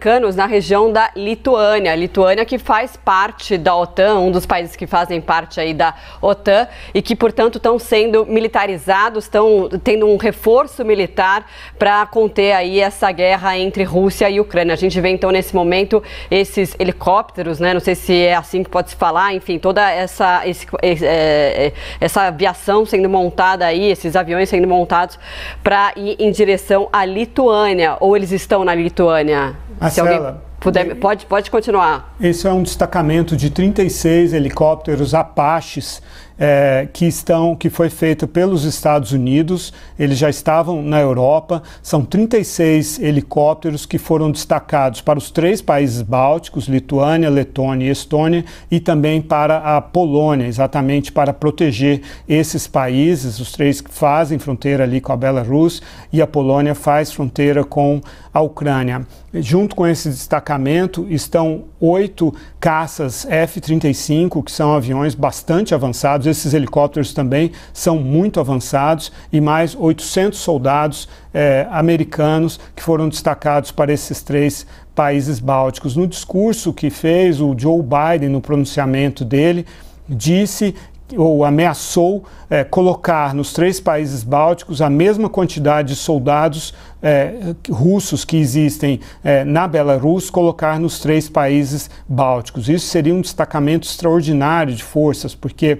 americanos na região da Lituânia. Lituânia que faz parte da OTAN, um dos países que fazem parte aí da OTAN e que, portanto, estão sendo militarizados, estão tendo um reforço militar para conter aí essa guerra entre Rússia e Ucrânia. A gente vê então nesse momento esses helicópteros, né? Não sei se é assim que pode se falar, enfim, toda essa esse, é, é essa aviação sendo montada aí, esses aviões sendo montados para ir em direção à Lituânia ou eles estão na Lituânia? Marcela, puder, pode, pode continuar. Esse é um destacamento de 36 helicópteros Apaches é, que estão, que foi feito pelos Estados Unidos. Eles já estavam na Europa. São 36 helicópteros que foram destacados para os três países bálticos, Lituânia, Letônia e Estônia, e também para a Polônia, exatamente para proteger esses países, os três que fazem fronteira ali com a Belarus e a Polônia faz fronteira com a Ucrânia. Junto com esse destacamento estão oito caças F-35, que são aviões bastante avançados. Esses helicópteros também são muito avançados e mais 800 soldados eh, americanos que foram destacados para esses três países bálticos. No discurso que fez o Joe Biden, no pronunciamento dele, disse ou ameaçou é, colocar nos três países bálticos a mesma quantidade de soldados é, russos que existem é, na Belarus, colocar nos três países bálticos. Isso seria um destacamento extraordinário de forças, porque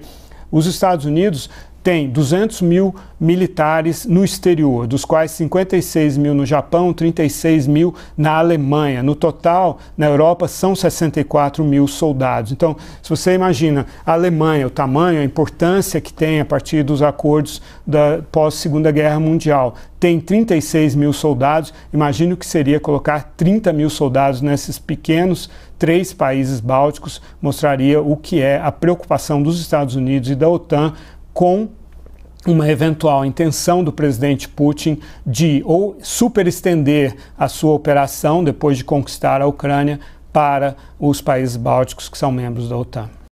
os Estados Unidos tem 200 mil militares no exterior, dos quais 56 mil no Japão, 36 mil na Alemanha. No total, na Europa, são 64 mil soldados. Então, se você imagina a Alemanha, o tamanho, a importância que tem a partir dos acordos da pós-Segunda Guerra Mundial, tem 36 mil soldados, imagino que seria colocar 30 mil soldados nesses pequenos três países bálticos, mostraria o que é a preocupação dos Estados Unidos e da OTAN com uma eventual intenção do presidente Putin de ou superestender a sua operação depois de conquistar a Ucrânia para os países bálticos que são membros da OTAN.